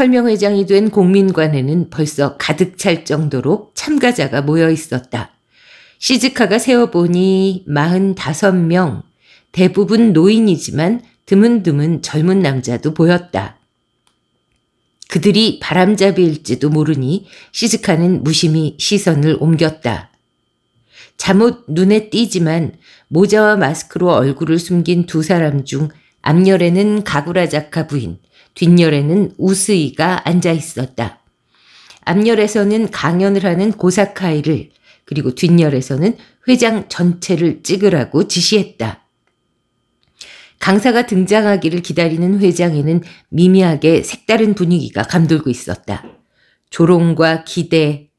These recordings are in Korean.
설명회장이 된 공민관에는 벌써 가득 찰 정도로 참가자가 모여 있었다. 시즈카가 세어보니 45명, 대부분 노인이지만 드문드문 젊은 남자도 보였다. 그들이 바람잡이일지도 모르니 시즈카는 무심히 시선을 옮겼다. 잠옷 눈에 띄지만 모자와 마스크로 얼굴을 숨긴 두 사람 중 앞열에는 가구라자카 부인, 뒷열에는 우스이가 앉아 있었다. 앞열에서는 강연을 하는 고사카이를 그리고 뒷열에서는 회장 전체를 찍으라고 지시했다. 강사가 등장하기를 기다리는 회장에는 미미하게 색다른 분위기가 감돌고 있었다. 조롱과 기대,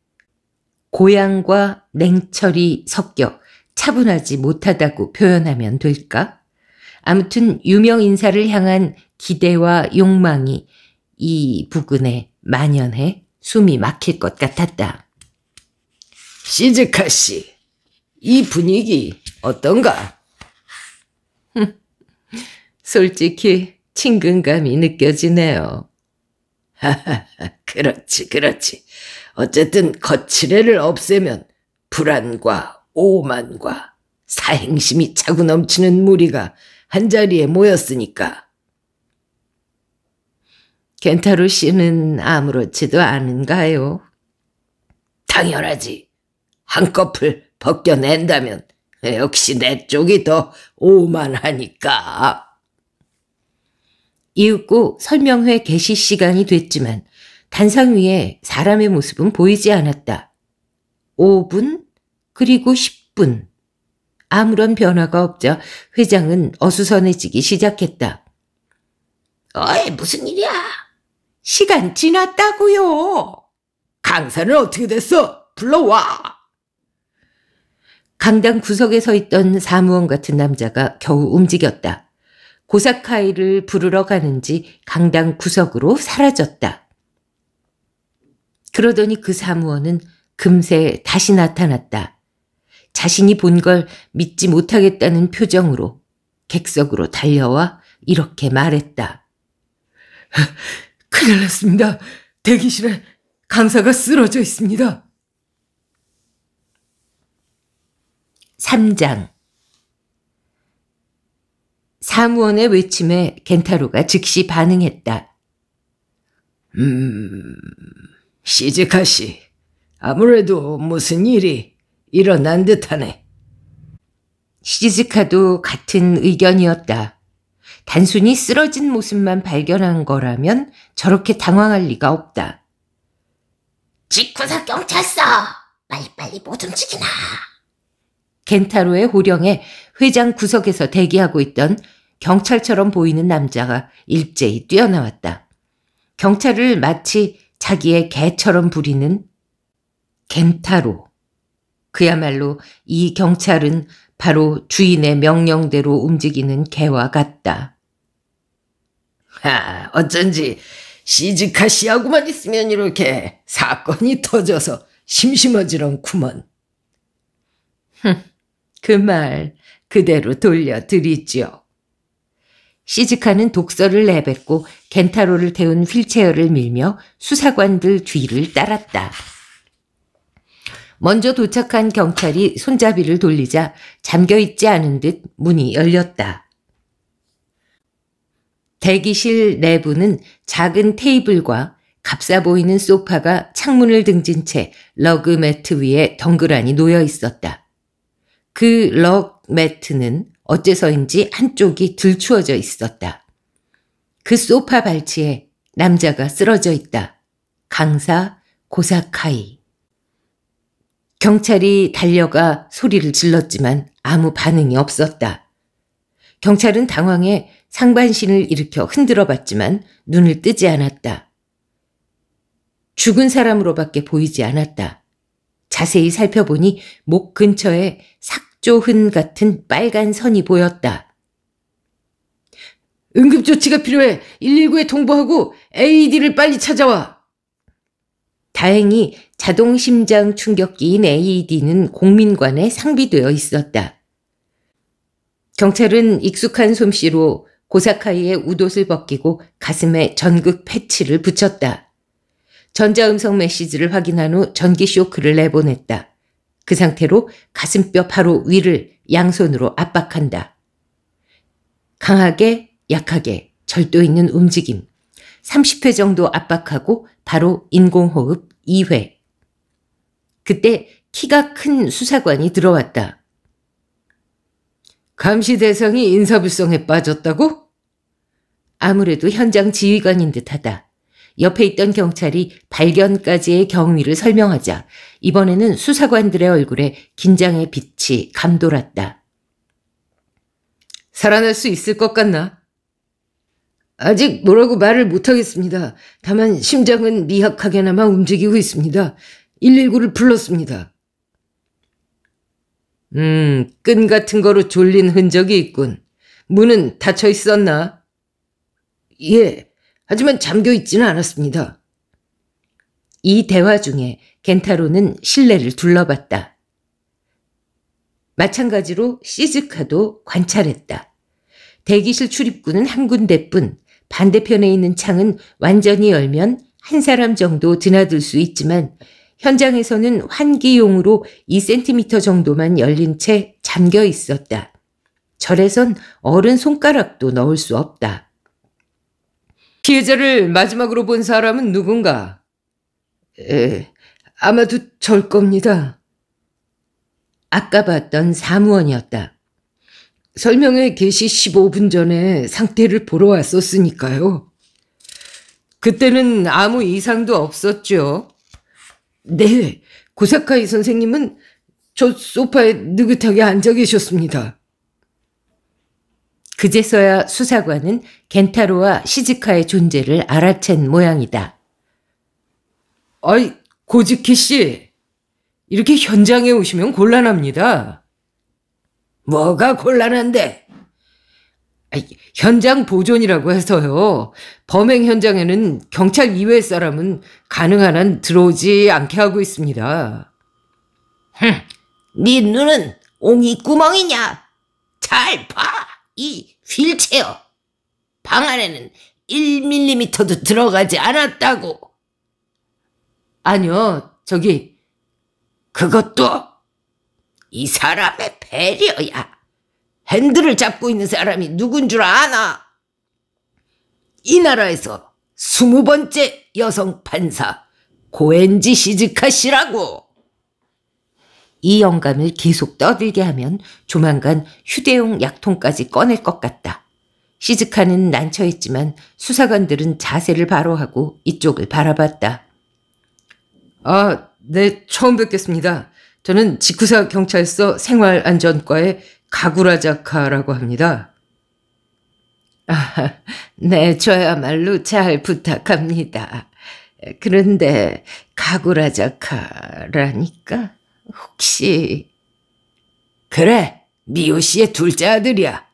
고향과 냉철이 섞여 차분하지 못하다고 표현하면 될까? 아무튼 유명 인사를 향한 기대와 욕망이 이 부근에 만연해 숨이 막힐 것 같았다. 시즈카 씨, 이 분위기 어떤가? 솔직히 친근감이 느껴지네요. 그렇지, 그렇지. 어쨌든 거칠애를 없애면 불안과 오만과 사행심이 차고 넘치는 무리가 한자리에 모였으니까 켄타로 씨는 아무렇지도 않은가요? 당연하지. 한꺼풀 벗겨낸다면 역시 내 쪽이 더 오만하니까. 이윽고 설명회 개시 시간이 됐지만 단상 위에 사람의 모습은 보이지 않았다. 5분 그리고 10분. 아무런 변화가 없자 회장은 어수선해지기 시작했다. 어이 무슨 일이야? 시간 지났다고요. 강사는 어떻게 됐어? 불러와. 강당 구석에 서 있던 사무원 같은 남자가 겨우 움직였다. 고사카이를 부르러 가는지 강당 구석으로 사라졌다. 그러더니 그 사무원은 금세 다시 나타났다. 자신이 본 걸 믿지 못하겠다는 표정으로 객석으로 달려와 이렇게 말했다. 큰일 났습니다. 대기실에 강사가 쓰러져 있습니다. 3장 사무원의 외침에 겐타로가 즉시 반응했다. 음, 시즈카씨, 아무래도 무슨 일이 일어난 듯하네. 시즈카도 같은 의견이었다. 단순히 쓰러진 모습만 발견한 거라면 저렇게 당황할 리가 없다. 직구사 경찰서! 빨리빨리 못 뭐 움직이나! 겐타로의 호령에 회장 구석에서 대기하고 있던 경찰처럼 보이는 남자가 일제히 뛰어나왔다. 경찰을 마치 자기의 개처럼 부리는 겐타로. 그야말로 이 경찰은 바로 주인의 명령대로 움직이는 개와 같다. 하, 어쩐지 시즈카 씨하고만 있으면 이렇게 사건이 터져서 심심하지런구먼. 그 말 그대로 돌려드리지요. 시즈카는 독서를 내뱉고 겐타로를 태운 휠체어를 밀며 수사관들 뒤를 따랐다. 먼저 도착한 경찰이 손잡이를 돌리자 잠겨있지 않은 듯 문이 열렸다. 대기실 내부는 작은 테이블과 값싸 보이는 소파가 창문을 등진 채 러그 매트 위에 덩그라니 놓여 있었다. 그 러그 매트는 어째서인지 한쪽이 들추어져 있었다. 그 소파 발치에 남자가 쓰러져 있다. 강사 고사카이. 경찰이 달려가 소리를 질렀지만 아무 반응이 없었다. 경찰은 당황해 상반신을 일으켜 흔들어 봤지만 눈을 뜨지 않았다. 죽은 사람으로밖에 보이지 않았다. 자세히 살펴보니 목 근처에 삭조흔 같은 빨간 선이 보였다. 응급조치가 필요해. 119에 통보하고 AED를 빨리 찾아와. 다행히 자동 심장 충격기인 AED는 공민관에 상비되어 있었다. 경찰은 익숙한 솜씨로 고사카이의 우옷을 벗기고 가슴에 전극 패치를 붙였다. 전자음성 메시지를 확인한 후 전기 쇼크를 내보냈다. 그 상태로 가슴뼈 바로 위를 양손으로 압박한다. 강하게, 약하게, 절도 있는 움직임. 30회 정도 압박하고 바로 인공호흡 2회. 그때 키가 큰 수사관이 들어왔다. 감시 대상이 인사불성에 빠졌다고? 아무래도 현장 지휘관인 듯하다. 옆에 있던 경찰이 발견까지의 경위를 설명하자 이번에는 수사관들의 얼굴에 긴장의 빛이 감돌았다. 살아날 수 있을 것 같나? 아직 뭐라고 말을 못하겠습니다. 다만 심장은 미약하게나마 움직이고 있습니다. 119를 불렀습니다. 음, 끈 같은 거로 졸린 흔적이 있군. 문은 닫혀 있었나? 예, 하지만 잠겨 있지는 않았습니다. 이 대화 중에 겐타로는 실내를 둘러봤다. 마찬가지로 시즈카도 관찰했다. 대기실 출입구는 한 군데뿐 반대편에 있는 창은 완전히 열면 한 사람 정도 드나들 수 있지만 현장에서는 환기용으로 2cm 정도만 열린 채 잠겨 있었다. 절에선 어른 손가락도 넣을 수 없다. 피해자를 마지막으로 본 사람은 누군가? 에, 아마도 절 겁니다. 아까 봤던 사무원이었다. 설명회 개시 15분 전에 상태를 보러 왔었으니까요. 그때는 아무 이상도 없었죠. 네, 고사카이 선생님은 저 소파에 느긋하게 앉아 계셨습니다. 그제서야 수사관은 겐타로와 시즈카의 존재를 알아챈 모양이다. 아이, 고즈키 씨. 이렇게 현장에 오시면 곤란합니다. 뭐가 곤란한데? 현장 보존이라고 해서요. 범행 현장에는 경찰 이외의 사람은 가능한 한 들어오지 않게 하고 있습니다. 흠, 네 눈은 옹이 구멍이냐? 잘 봐, 이 휠체어. 방 안에는 1밀리미터도 들어가지 않았다고. 아니요, 저기, 그것도 이 사람의 배려야. 핸들을 잡고 있는 사람이 누군 줄 아나? 이 나라에서 스무 번째 여성 판사 고엔지 시즈카 씨라고. 이 영감을 계속 떠들게 하면 조만간 휴대용 약통까지 꺼낼 것 같다. 시즈카는 난처했지만 수사관들은 자세를 바로하고 이쪽을 바라봤다. 아, 네, 처음 뵙겠습니다. 저는 직구사 경찰서 생활안전과의 가구라자카라고 합니다. 아, 네, 저야말로 잘 부탁합니다. 그런데 가구라자카라니까 혹시 그래 미호 씨의 둘째 아들이야.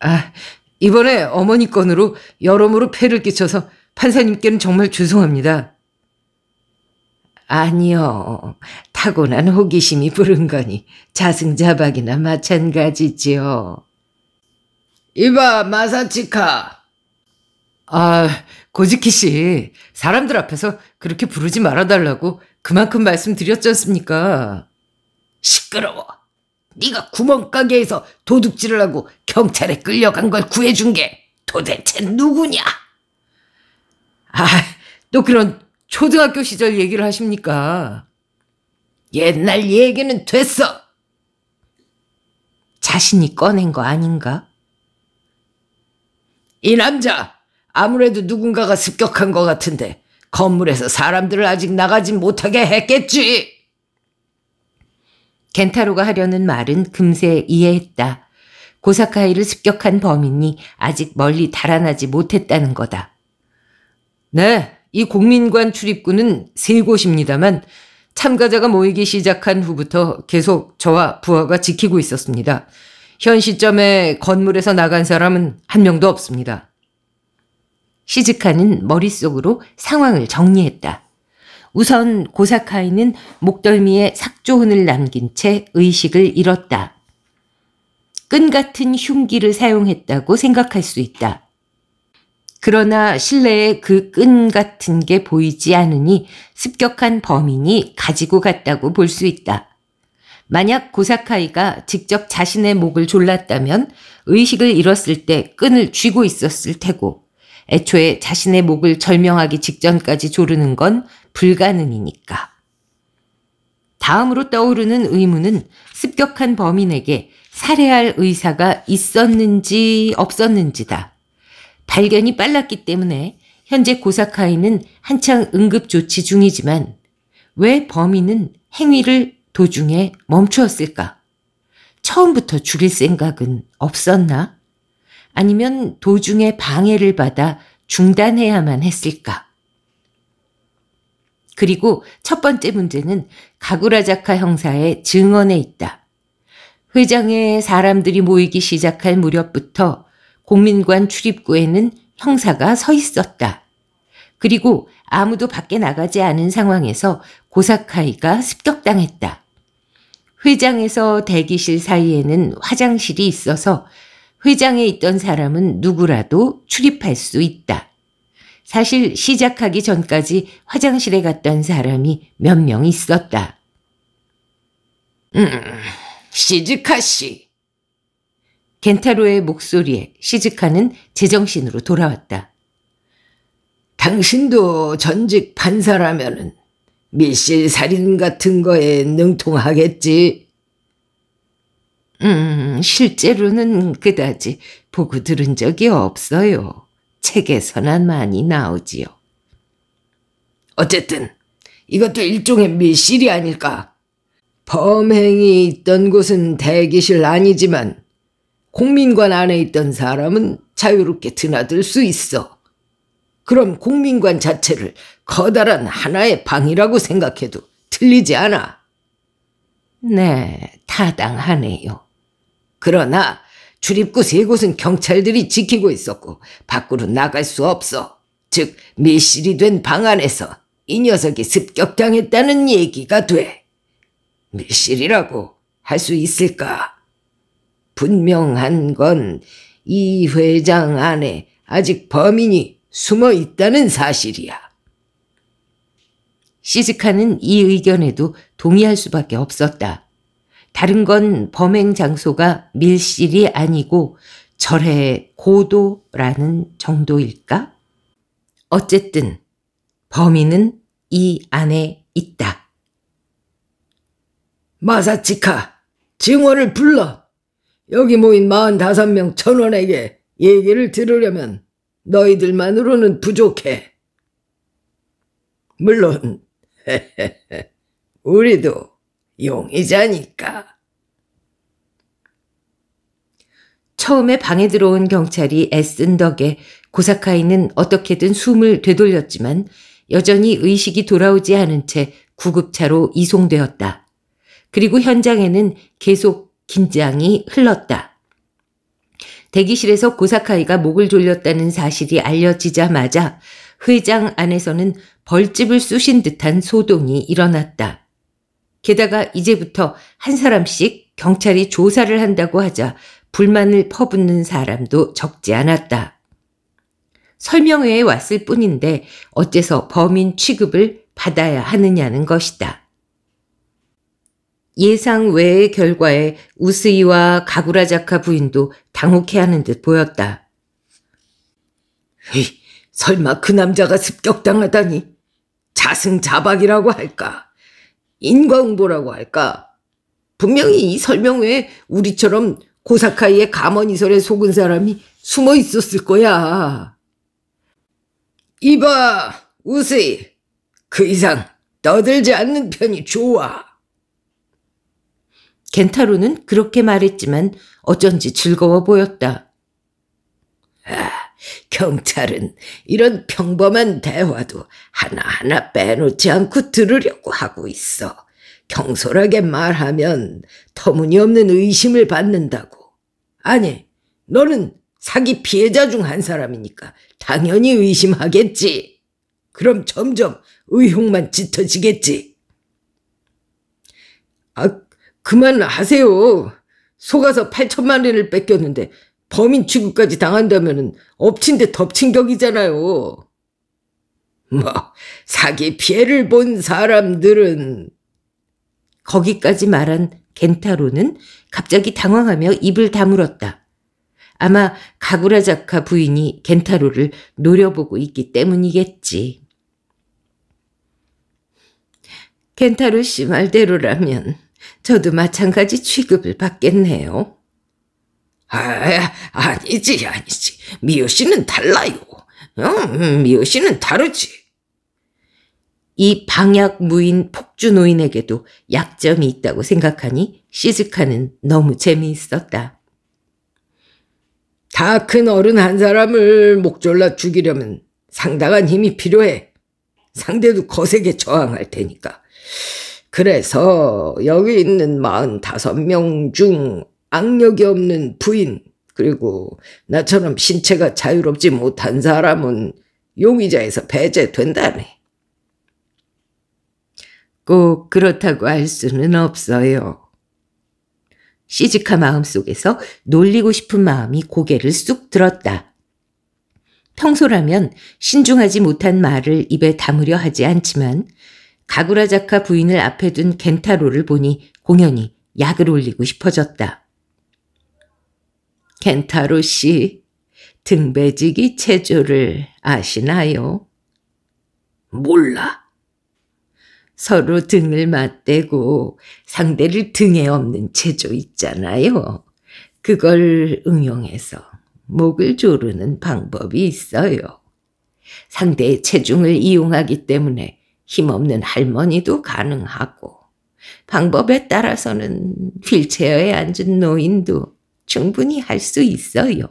아 이번에 어머니 건으로 여러모로 폐를 끼쳐서 판사님께는 정말 죄송합니다. 아니요. 타고난 호기심이 부른 거니 자승자박이나 마찬가지지요. 이봐 마사치카. 아 고지키 씨 사람들 앞에서 그렇게 부르지 말아달라고 그만큼 말씀드렸지 않습니까? 시끄러워. 네가 구멍가게에서 도둑질을 하고 경찰에 끌려간 걸 구해준 게 도대체 누구냐? 아, 또 그런 초등학교 시절 얘기를 하십니까? 옛날 얘기는 됐어! 자신이 꺼낸 거 아닌가? 이 남자! 아무래도 누군가가 습격한 것 같은데 건물에서 사람들을 아직 나가지 못하게 했겠지! 겐타로가 하려는 말은 금세 이해했다. 고사카이를 습격한 범인이 아직 멀리 달아나지 못했다는 거다. 네, 이 공민관 출입구는 세 곳입니다만 참가자가 모이기 시작한 후부터 계속 저와 부하가 지키고 있었습니다. 현 시점에 건물에서 나간 사람은 한 명도 없습니다. 시즈카는 머릿속으로 상황을 정리했다. 우선 고사카이는 목덜미에 삭조흔을 남긴 채 의식을 잃었다. 끈 같은 흉기를 사용했다고 생각할 수 있다. 그러나 실내에그 끈 같은 게 보이지 않으니 습격한 범인이 가지고 갔다고 볼 수 있다. 만약 고사카이가 직접 자신의 목을 졸랐다면 의식을 잃었을 때 끈을 쥐고 있었을 테고 애초에 자신의 목을 절명하기 직전까지 조르는 건 불가능이니까. 다음으로 떠오르는 의문은 습격한 범인에게 살해할 의사가 있었는지 없었는지다. 발견이 빨랐기 때문에 현재 고사카이는 한창 응급조치 중이지만 왜 범인은 행위를 도중에 멈추었을까? 처음부터 죽일 생각은 없었나? 아니면 도중에 방해를 받아 중단해야만 했을까? 그리고 첫 번째 문제는 가구라자카 형사의 증언에 있다. 회장에 사람들이 모이기 시작할 무렵부터 공민관 출입구에는 형사가 서 있었다. 그리고 아무도 밖에 나가지 않은 상황에서 고사카이가 습격당했다. 회장에서 대기실 사이에는 화장실이 있어서 회장에 있던 사람은 누구라도 출입할 수 있다. 사실 시작하기 전까지 화장실에 갔던 사람이 몇 명 있었다. 음, 시즈카 씨. 겐타로의 목소리에 시즈카는 제정신으로 돌아왔다. 당신도 전직 판사라면은 미실 살인 같은 거에 능통하겠지. 음, 실제로는 그다지 보고 들은 적이 없어요. 책에서나 많이 나오지요. 어쨌든 이것도 일종의 미실이 아닐까. 범행이 있던 곳은 대기실 아니지만 국민관 안에 있던 사람은 자유롭게 드나들 수 있어. 그럼 국민관 자체를 커다란 하나의 방이라고 생각해도 틀리지 않아. 네, 타당하네요. 그러나 출입구 세 곳은 경찰들이 지키고 있었고 밖으로 나갈 수 없어. 즉 밀실이 된 방 안에서 이 녀석이 습격당했다는 얘기가 돼. 밀실이라고 할 수 있을까? 분명한 건 이 회장 안에 아직 범인이 숨어 있다는 사실이야. 시즈카는 이 의견에도 동의할 수밖에 없었다. 다른 건 범행 장소가 밀실이 아니고 절의 고도라는 정도일까? 어쨌든 범인은 이 안에 있다. 마사치카, 증언을 불러! 여기 모인 45명 천원에게 얘기를 들으려면 너희들만으로는 부족해. 물론 우리도 용의자니까. 처음에 방에 들어온 경찰이 애쓴 덕에 고사카이는 어떻게든 숨을 되돌렸지만 여전히 의식이 돌아오지 않은 채 구급차로 이송되었다. 그리고 현장에는 계속 긴장이 흘렀다. 대기실에서 고사카이가 목을 졸렸다는 사실이 알려지자마자 회장 안에서는 벌집을 쑤신 듯한 소동이 일어났다. 게다가 이제부터 한 사람씩 경찰이 조사를 한다고 하자 불만을 퍼붓는 사람도 적지 않았다. 설명회에 왔을 뿐인데 어째서 범인 취급을 받아야 하느냐는 것이다. 예상 외의 결과에 우스이와 가구라자카 부인도 당혹해하는 듯 보였다. 에이, 설마 그 남자가 습격당하다니 자승자박이라고 할까 인과응보라고 할까 분명히 이 설명 외에 우리처럼 고사카이의 감언이설에 속은 사람이 숨어 있었을 거야. 이봐 우스이 그 이상 떠들지 않는 편이 좋아. 겐타로는 그렇게 말했지만 어쩐지 즐거워 보였다. 아, 경찰은 이런 평범한 대화도 하나하나 빼놓지 않고 들으려고 하고 있어. 경솔하게 말하면 터무니없는 의심을 받는다고. 아니, 너는 사기 피해자 중 한 사람이니까 당연히 의심하겠지. 그럼 점점 의혹만 짙어지겠지. 아, 그만하세요. 속아서 8천만 원을 뺏겼는데 범인 취급까지 당한다면 엎친 데 덮친 격이잖아요. 뭐 사기 피해를 본 사람들은 거기까지 말한 겐타로는 갑자기 당황하며 입을 다물었다. 아마 가구라자카 부인이 겐타로를 노려보고 있기 때문이겠지. 겐타로 씨 말대로라면 저도 마찬가지 취급을 받겠네요. 아, 아니지, 아니지. 미호 씨는 달라요. 어? 음, 미호 씨는 다르지. 이 방약 무인 폭주 노인에게도 약점이 있다고 생각하니 시즈카는 너무 재미있었다. 다 큰 어른 한 사람을 목졸라 죽이려면 상당한 힘이 필요해. 상대도 거세게 저항할 테니까. 그래서 여기 있는 45명 중 악력이 없는 부인 그리고 나처럼 신체가 자유롭지 못한 사람은 용의자에서 배제된다네. 꼭 그렇다고 할 수는 없어요. 시즈카 마음속에서 놀리고 싶은 마음이 고개를 쑥 들었다. 평소라면 신중하지 못한 말을 입에 담으려 하지 않지만 가구라자카 부인을 앞에 둔 겐타로를 보니 공연히 약을 올리고 싶어졌다. 겐타로 씨, 등배지기 체조를 아시나요? 몰라. 서로 등을 맞대고 상대를 등에 없는 체조 있잖아요. 그걸 응용해서 목을 조르는 방법이 있어요. 상대의 체중을 이용하기 때문에 힘없는 할머니도 가능하고 방법에 따라서는 휠체어에 앉은 노인도 충분히 할 수 있어요.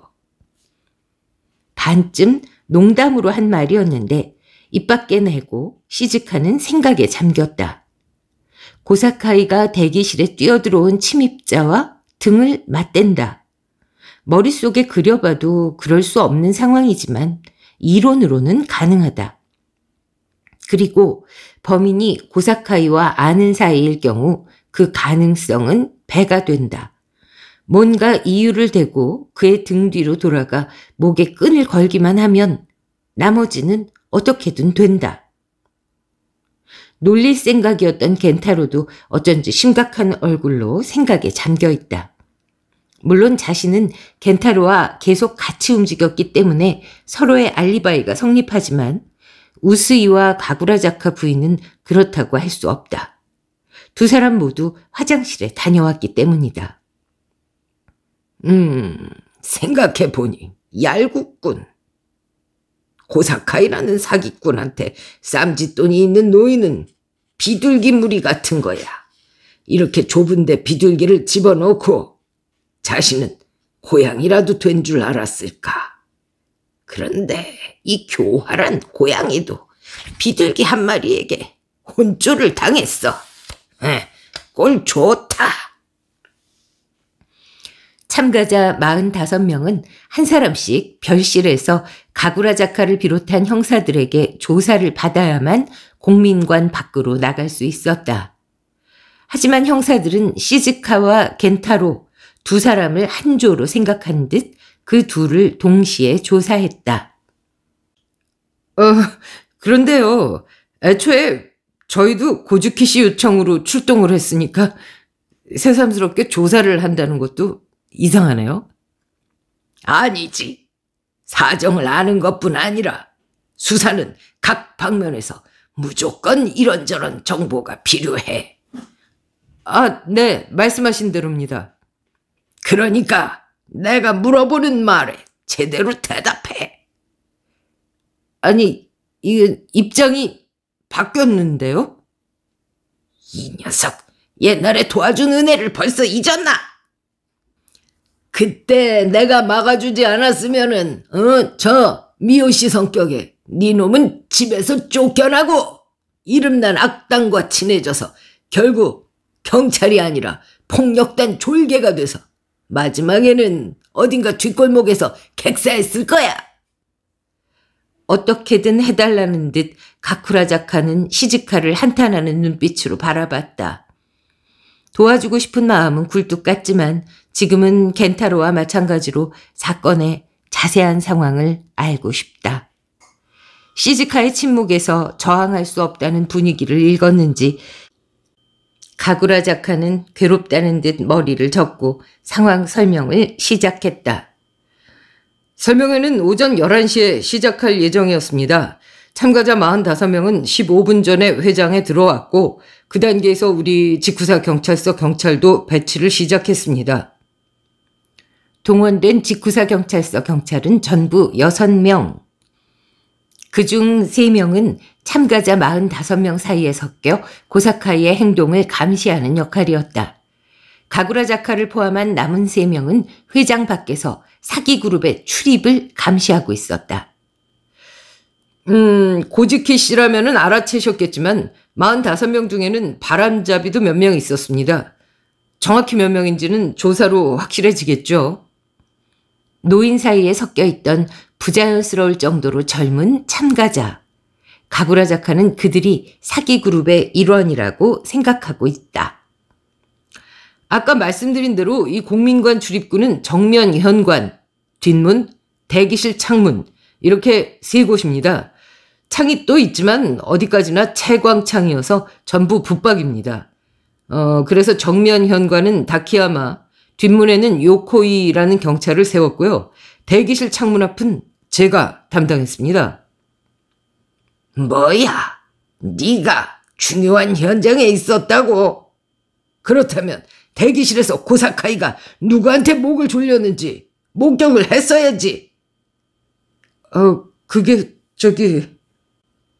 반쯤 농담으로 한 말이었는데 입 밖에 내고 시즈카는 생각에 잠겼다. 고사카이가 대기실에 뛰어들어온 침입자와 등을 맞댄다. 머릿속에 그려봐도 그럴 수 없는 상황이지만 이론으로는 가능하다. 그리고 범인이 고사카이와 아는 사이일 경우 그 가능성은 배가 된다. 뭔가 이유를 대고 그의 등 뒤로 돌아가 목에 끈을 걸기만 하면 나머지는 어떻게든 된다. 놀릴 생각이었던 겐타로도 어쩐지 심각한 얼굴로 생각에 잠겨 있다. 물론 자신은 겐타로와 계속 같이 움직였기 때문에 서로의 알리바이가 성립하지만 우스이와 가구라자카 부인은 그렇다고 할 수 없다. 두 사람 모두 화장실에 다녀왔기 때문이다. 음, 생각해보니 얄궂군. 고사카이라는 사기꾼한테 쌈짓돈이 있는 노인은 비둘기 무리 같은 거야. 이렇게 좁은데 비둘기를 집어넣고 자신은 고양이라도 된 줄 알았을까. 그런데 이 교활한 고양이도 비둘기 한 마리에게 혼쭐을 당했어. 에, 예, 꼴 좋다. 참가자 45명은 한 사람씩 별실에서 가구라자카를 비롯한 형사들에게 조사를 받아야만 공민관 밖으로 나갈 수 있었다. 하지만 형사들은 시즈카와 겐타로 두 사람을 한 조로 생각한 듯그 둘을 동시에 조사했다. 어, 그런데요. 애초에 저희도 고즈키 씨 요청으로 출동을 했으니까 새삼스럽게 조사를 한다는 것도 이상하네요. 아니지. 사정을 아는 것뿐 아니라 수사는 각 방면에서 무조건 이런저런 정보가 필요해. 아, 네, 말씀하신 대로입니다. 그러니까 내가 물어보는 말에 제대로 대답해. 아니, 이건 입장이 바뀌었는데요? 이 녀석, 옛날에 도와준 은혜를 벌써 잊었나? 그때 내가 막아주지 않았으면은, 어, 저, 미호 씨 성격에 네 놈은 집에서 쫓겨나고 이름난 악당과 친해져서 결국 경찰이 아니라 폭력단 졸개가 돼서 마지막에는 어딘가 뒷골목에서 객사했을 거야. 어떻게든 해달라는 듯 가쿠라자카는 시즈카를 한탄하는 눈빛으로 바라봤다. 도와주고 싶은 마음은 굴뚝 같지만 지금은 겐타로와 마찬가지로 사건의 자세한 상황을 알고 싶다. 시즈카의 침묵에서 저항할 수 없다는 분위기를 읽었는지 가구라 작가는 괴롭다는 듯 머리를 젓고 상황 설명을 시작했다. 설명회는 오전 11시에 시작할 예정이었습니다. 참가자 45명은 15분 전에 회장에 들어왔고 그 단계에서 우리 직구사 경찰서 경찰도 배치를 시작했습니다. 동원된 직구사 경찰서 경찰은 전부 6명. 그 중 3명은 참가자 45명 사이에 섞여 고사카이의 행동을 감시하는 역할이었다. 가구라자카를 포함한 남은 3명은 회장 밖에서 사기 그룹의 출입을 감시하고 있었다. 음, 고지키 씨라면은 알아채셨겠지만 45명 중에는 바람잡이도 몇 명 있었습니다. 정확히 몇 명인지는 조사로 확실해지겠죠. 노인 사이에 섞여 있던 부자연스러울 정도로 젊은 참가자. 가구라자카는 그들이 사기 그룹의 일원이라고 생각하고 있다. 아까 말씀드린 대로 이 공민관 출입구는 정면 현관, 뒷문, 대기실 창문 이렇게 세 곳입니다. 창이 또 있지만 어디까지나 채광창이어서 전부 붙박입니다. 어, 그래서 정면 현관은 다키야마, 뒷문에는 요코이라는 경찰을 세웠고요. 대기실 창문 앞은 제가 담당했습니다. 뭐야? 네가 중요한 현장에 있었다고? 그렇다면 대기실에서 고사카이가 누구한테 목을 졸렸는지 목격을 했어야지. 어, 그게 저기...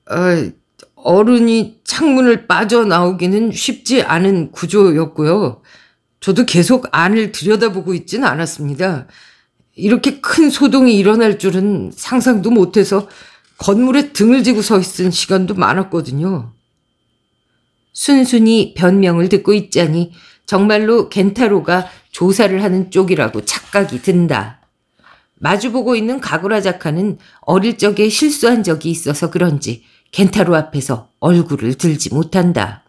아, 어른이 창문을 빠져나오기는 쉽지 않은 구조였고요. 저도 계속 안을 들여다보고 있지 않았습니다. 이렇게 큰 소동이 일어날 줄은 상상도 못해서 건물에 등을 지고 서 있은 시간도 많았거든요. 순순히 변명을 듣고 있자니 정말로 겐타로가 조사를 하는 쪽이라고 착각이 든다. 마주보고 있는 가구라 작카는 어릴 적에 실수한 적이 있어서 그런지 겐타로 앞에서 얼굴을 들지 못한다.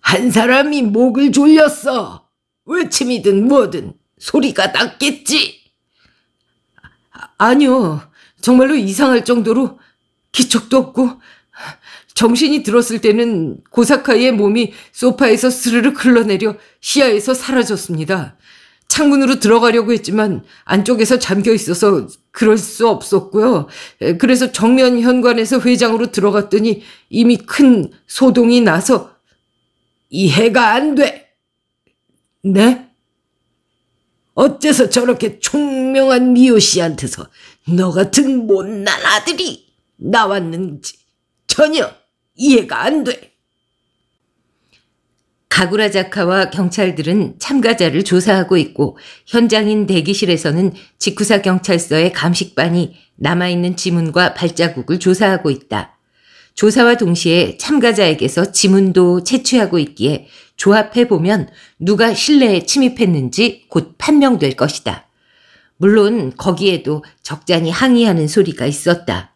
한 사람이 목을 졸렸어. 외침이든 뭐든 소리가 났겠지. 아, 아니요. 정말로 이상할 정도로 기척도 없고 정신이 들었을 때는 고사카이의 몸이 소파에서 스르륵 흘러내려 시야에서 사라졌습니다. 창문으로 들어가려고 했지만 안쪽에서 잠겨 있어서 그럴 수 없었고요. 그래서 정면 현관에서 회장으로 들어갔더니 이미 큰 소동이 나서 이해가 안 돼. 네? 어째서 저렇게 총명한 미요 씨한테서 너 같은 못난 아들이 나왔는지 전혀 이해가 안 돼. 가구라 자카와 경찰들은 참가자를 조사하고 있고 현장인 대기실에서는 직구사 경찰서의 감식반이 남아있는 지문과 발자국을 조사하고 있다. 조사와 동시에 참가자에게서 지문도 채취하고 있기에 조합해보면 누가 실내에 침입했는지 곧 판명될 것이다. 물론 거기에도 적잖이 항의하는 소리가 있었다.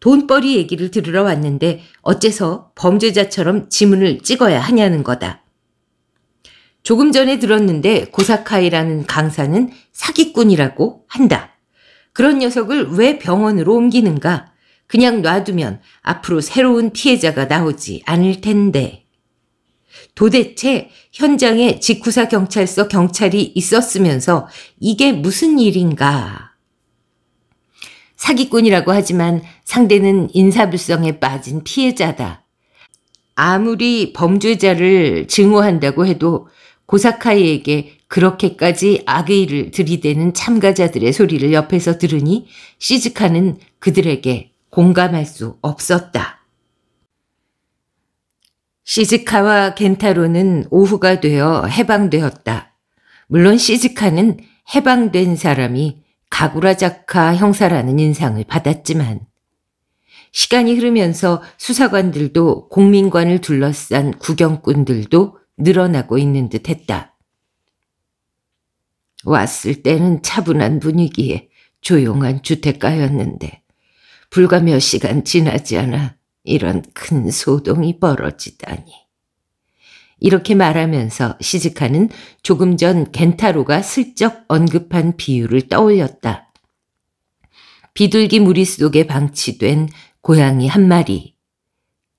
돈벌이 얘기를 들으러 왔는데 어째서 범죄자처럼 지문을 찍어야 하냐는 거다. 조금 전에 들었는데 고사카이라는 강사는 사기꾼이라고 한다. 그런 녀석을 왜 병원으로 옮기는가? 그냥 놔두면 앞으로 새로운 피해자가 나오지 않을 텐데. 도대체 현장에 직구사 경찰서 경찰이 있었으면서 이게 무슨 일인가? 사기꾼이라고 하지만 상대는 인사불성에 빠진 피해자다. 아무리 범죄자를 증오한다고 해도 고사카이에게 그렇게까지 악의를 들이대는 참가자들의 소리를 옆에서 들으니 시즈카는 그들에게 공감할 수 없었다. 시즈카와 겐타로는 오후가 되어 해방되었다. 물론 시즈카는 해방된 사람이 가구라자카 형사라는 인상을 받았지만 시간이 흐르면서 수사관들도 공민관을 둘러싼 구경꾼들도 늘어나고 있는 듯 했다. 왔을 때는 차분한 분위기에 조용한 주택가였는데 불과 몇 시간 지나지 않아 이런 큰 소동이 벌어지다니. 이렇게 말하면서 시즈카는 조금 전 겐타로가 슬쩍 언급한 비유를 떠올렸다. 비둘기 무리 속에 방치된 고양이 한 마리.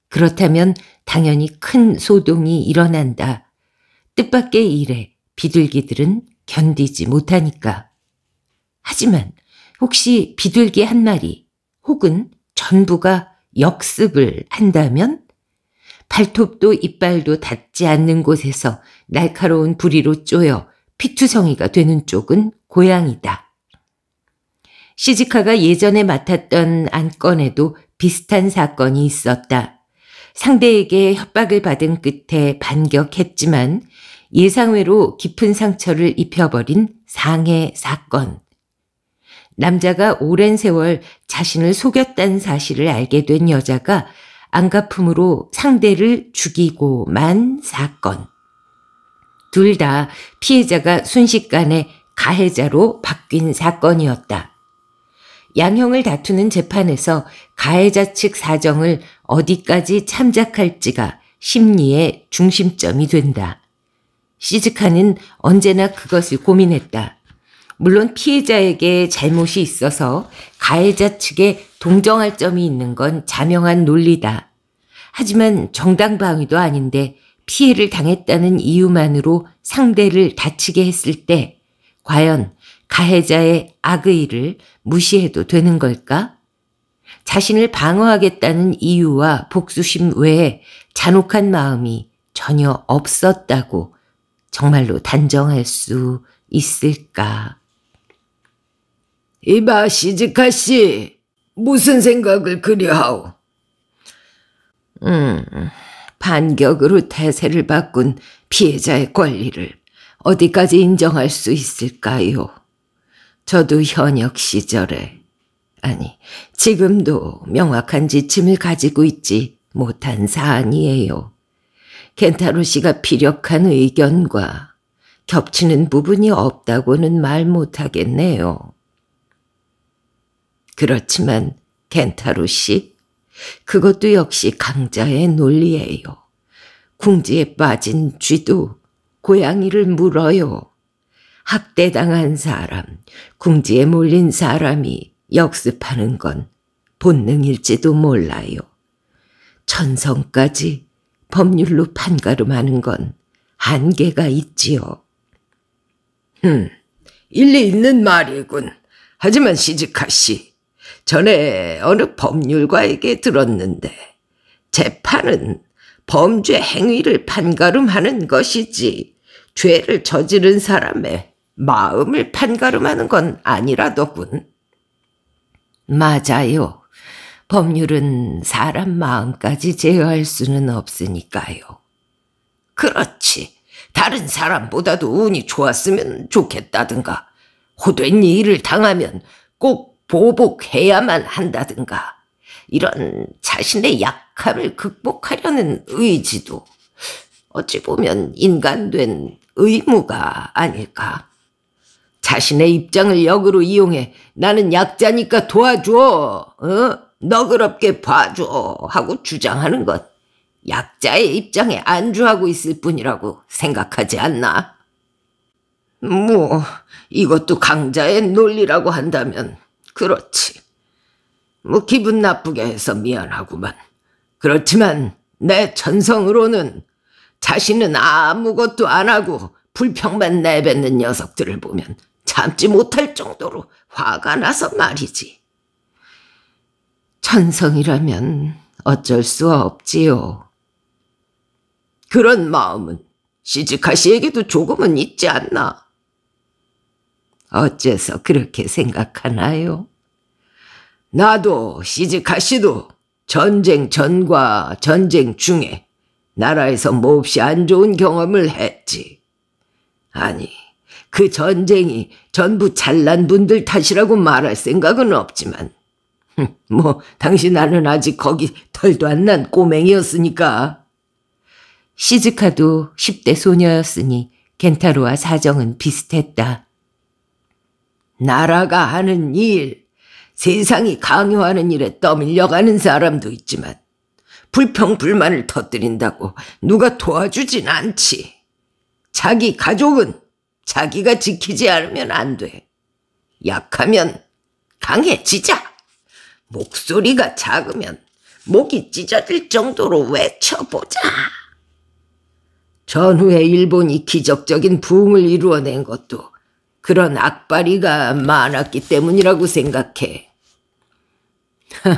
그렇다면 당연히 큰 소동이 일어난다. 뜻밖의 일에 비둘기들은 견디지 못하니까. 하지만 혹시 비둘기 한 마리 혹은 전부가 역습을 한다면 발톱도 이빨도 닿지 않는 곳에서 날카로운 부리로 쪼여 피투성이가 되는 쪽은 고양이다. 시즈카가 예전에 맡았던 안건에도 비슷한 사건이 있었다. 상대에게 협박을 받은 끝에 반격했지만 예상외로 깊은 상처를 입혀버린 상해 사건. 남자가 오랜 세월 자신을 속였다는 사실을 알게 된 여자가 안가품으로 상대를 죽이고 만 사건. 둘 다 피해자가 순식간에 가해자로 바뀐 사건이었다. 양형을 다투는 재판에서 가해자 측 사정을 어디까지 참작할지가 심리의 중심점이 된다. 시즈카는 언제나 그것을 고민했다. 물론 피해자에게 잘못이 있어서 가해자 측에 동정할 점이 있는 건 자명한 논리다. 하지만 정당방위도 아닌데 피해를 당했다는 이유만으로 상대를 다치게 했을 때 과연 가해자의 악의를 무시해도 되는 걸까? 자신을 방어하겠다는 이유와 복수심 외에 잔혹한 마음이 전혀 없었다고 정말로 단정할 수 있을까? 이봐 시즈카 씨 무슨 생각을 그려하오? 음 반격으로 태세를 바꾼 피해자의 권리를 어디까지 인정할 수 있을까요? 저도 현역 시절에 아니 지금도 명확한 지침을 가지고 있지 못한 사안이에요. 켄타로 씨가 피력한 의견과 겹치는 부분이 없다고는 말 못하겠네요. 그렇지만 겐타로 씨, 그것도 역시 강자의 논리예요. 궁지에 빠진 쥐도 고양이를 물어요. 학대당한 사람, 궁지에 몰린 사람이 역습하는 건 본능일지도 몰라요. 천성까지 법률로 판가름하는 건 한계가 있지요. 흠, 일리 있는 말이군. 하지만 시즈카 씨, 전에 어느 법률가에게 들었는데 재판은 범죄 행위를 판가름하는 것이지 죄를 저지른 사람의 마음을 판가름하는 건 아니라더군. 맞아요. 법률은 사람 마음까지 제어할 수는 없으니까요. 그렇지. 다른 사람보다도 운이 좋았으면 좋겠다든가. 호된 일을 당하면 꼭 보복해야만 한다든가 이런 자신의 약함을 극복하려는 의지도 어찌 보면 인간된 의무가 아닐까. 자신의 입장을 역으로 이용해 나는 약자니까 도와줘, 어? 너그럽게 봐줘 하고 주장하는 것. 약자의 입장에 안주하고 있을 뿐이라고 생각하지 않나? 뭐, 이것도 강자의 논리라고 한다면 그렇지. 뭐 기분 나쁘게 해서 미안하구만. 그렇지만 내 전성으로는 자신은 아무것도 안 하고 불평만 내뱉는 녀석들을 보면 참지 못할 정도로 화가 나서 말이지. 천성이라면 어쩔 수 없지요. 그런 마음은 시즈카 씨에게도 조금은 있지 않나? 어째서 그렇게 생각하나요? 나도 시즈카 씨도 전쟁 전과 전쟁 중에 나라에서 몹시 안 좋은 경험을 했지. 아니, 그 전쟁이 전부 잘난 분들 탓이라고 말할 생각은 없지만 뭐 당신 나는 아직 거기 털도 안 난 꼬맹이였으니까. 시즈카도 10대 소녀였으니 겐타로와 사정은 비슷했다. 나라가 하는 일, 세상이 강요하는 일에 떠밀려가는 사람도 있지만 불평 불만을 터뜨린다고 누가 도와주진 않지. 자기 가족은 자기가 지키지 않으면 안 돼. 약하면 강해지자. 목소리가 작으면 목이 찢어질 정도로 외쳐보자. 전후에 일본이 기적적인 부흥을 이루어낸 것도 그런 악바리가 많았기 때문이라고 생각해.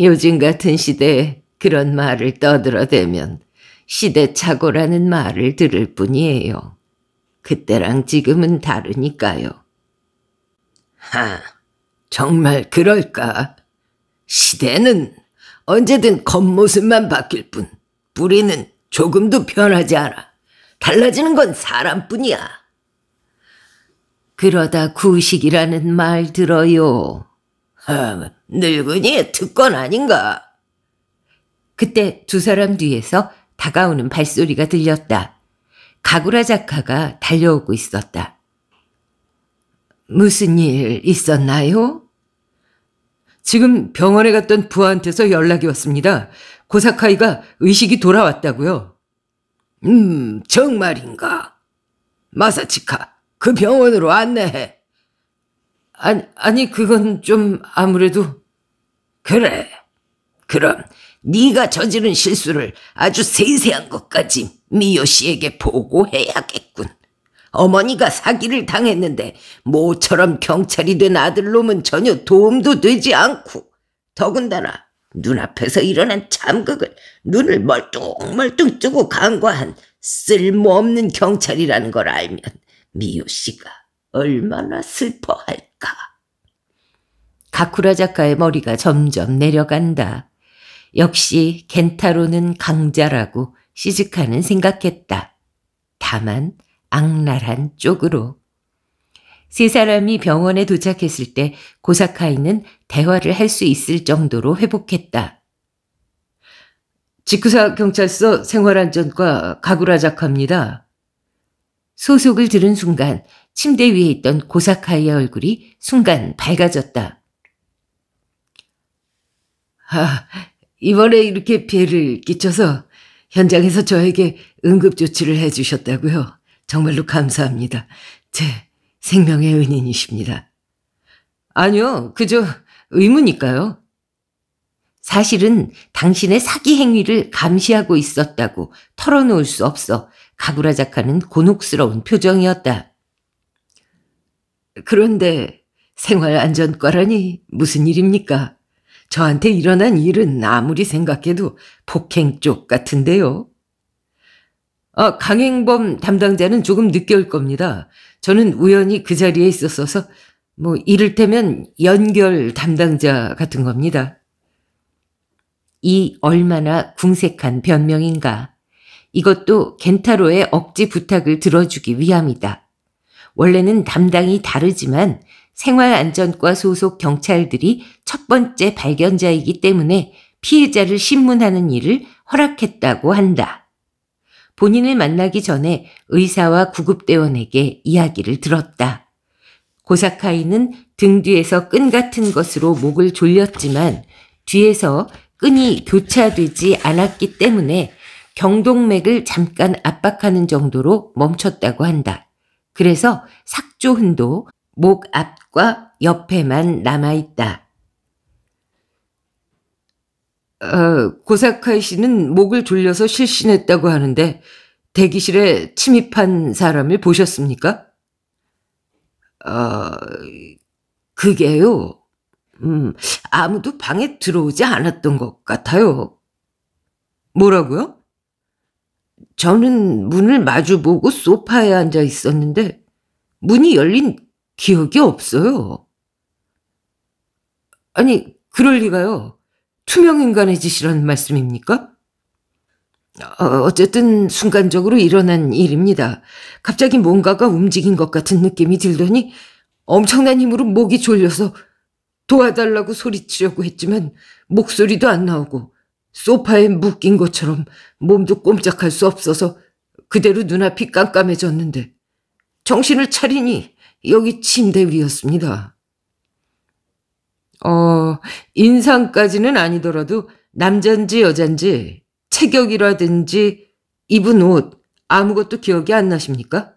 요즘 같은 시대에 그런 말을 떠들어대면 시대착오라는 말을 들을 뿐이에요. 그때랑 지금은 다르니까요. 하, 정말 그럴까? 시대는 언제든 겉모습만 바뀔 뿐뿌리는 조금도 변하지 않아. 달라지는 건 사람뿐이야. 그러다 구식이라는 말 들어요. 아, 늙은이 의 특권 아닌가? 그때 두 사람 뒤에서 다가오는 발소리가 들렸다. 가구라 작가가 달려오고 있었다. 무슨 일 있었나요? 지금 병원에 갔던 부하한테서 연락이 왔습니다. 고사카이가 의식이 돌아왔다고요. 음, 정말인가? 마사치카, 그 병원으로 안내해. 아니, 아니 그건 좀 아무래도 그래. 그럼 네가 저지른 실수를 아주 세세한 것까지 미요 씨에게 보고해야겠군. 어머니가 사기를 당했는데 모처럼 경찰이 된 아들놈은 전혀 도움도 되지 않고 더군다나 눈앞에서 일어난 참극을 눈을 멀뚱멀뚱 뜨고 간과한 쓸모없는 경찰이라는 걸 알면 미요 씨가 얼마나 슬퍼할까. 가쿠라 작가의 머리가 점점 내려간다. 역시 겐타로는 강자라고 시즈카는 생각했다. 다만 악랄한 쪽으로. 세 사람이 병원에 도착했을 때 고사카이는 대화를 할 수 있을 정도로 회복했다. 직구사 경찰서 생활안전과 가구라작합니다. 소속을 들은 순간 침대 위에 있던 고사카이의 얼굴이 순간 밝아졌다. 아, 이번에 이렇게 피해를 끼쳐서 현장에서 저에게 응급조치를 해주셨다고요. 정말로 감사합니다. 제 생명의 은인이십니다. 아니요, 그저 의무니까요. 사실은 당신의 사기 행위를 감시하고 있었다고 털어놓을 수 없어 가구라 작가는 곤혹스러운 표정이었다. 그런데 생활안전과라니 무슨 일입니까? 저한테 일어난 일은 아무리 생각해도 폭행 쪽 같은데요. 아, 강행범 담당자는 조금 늦게 올 겁니다. 저는 우연히 그 자리에 있었어서 뭐 이를테면 연결 담당자 같은 겁니다. 이 얼마나 궁색한 변명인가. 이것도 겐타로의 억지 부탁을 들어주기 위함이다. 원래는 담당이 다르지만 생활안전과 소속 경찰들이 첫 번째 발견자이기 때문에 피해자를 신문하는 일을 허락했다고 한다. 본인을 만나기 전에 의사와 구급대원에게 이야기를 들었다. 고사카이는 등 뒤에서 끈 같은 것으로 목을 졸렸지만 뒤에서 끈이 교차되지 않았기 때문에 경동맥을 잠깐 압박하는 정도로 멈췄다고 한다. 그래서 삭조 흔도 목 앞과 옆에만 남아있다. 아, 고사카이 씨는 목을 졸려서 실신했다고 하는데 대기실에 침입한 사람을 보셨습니까? 아, 그게요. 음, 아무도 방에 들어오지 않았던 것 같아요. 뭐라고요? 저는 문을 마주보고 소파에 앉아 있었는데 문이 열린 기억이 없어요. 아니, 그럴 리가요. 투명인간의 짓이라는 말씀입니까? 어, 어쨌든 순간적으로 일어난 일입니다. 갑자기 뭔가가 움직인 것 같은 느낌이 들더니 엄청난 힘으로 목이 졸려서 도와달라고 소리치려고 했지만 목소리도 안 나오고 소파에 묶인 것처럼 몸도 꼼짝할 수 없어서 그대로 눈앞이 깜깜해졌는데 정신을 차리니 여기 침대 위였습니다. 어, 인상까지는 아니더라도 남잔지 여잔지 체격이라든지 입은 옷 아무것도 기억이 안 나십니까?